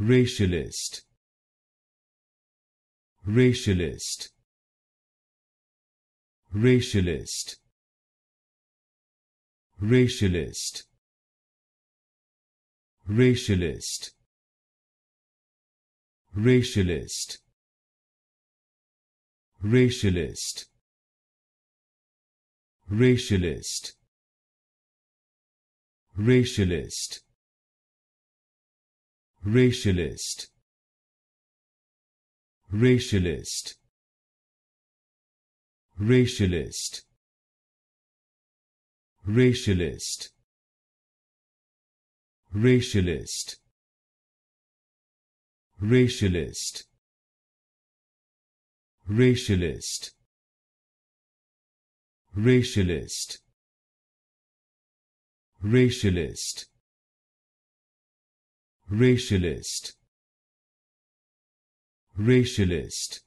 racialist racialist racialist racialist racialist racialist racialist racialist racialist racialist racialist racialist racialist racialist racialist racialist racialist racialist racialist racialist